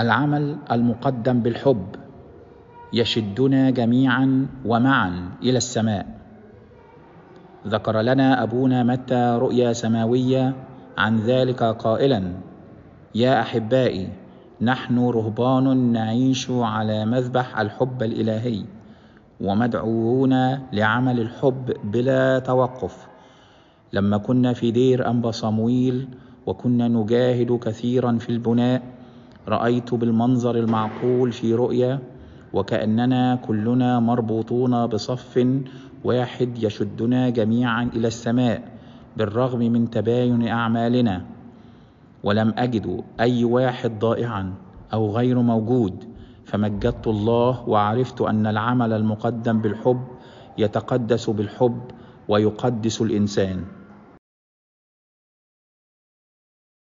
العمل المقدم بالحب يشدنا جميعا ومعا الى السماء ذكر لنا ابونا متى رؤيا سماويه عن ذلك قائلا يا احبائي نحن رهبان نعيش على مذبح الحب الالهي ومدعوون لعمل الحب بلا توقف لما كنا في دير انبا صمويل وكنا نجاهد كثيرا في البناء رأيت بالمنظر المعقول في رؤيا وكأننا كلنا مربوطون بصف واحد يشدنا جميعا إلى السماء بالرغم من تباين أعمالنا ولم أجد أي واحد ضائعا أو غير موجود فمجدت الله وعرفت أن العمل المقدم بالحب يتقدس بالحب ويقدس الإنسان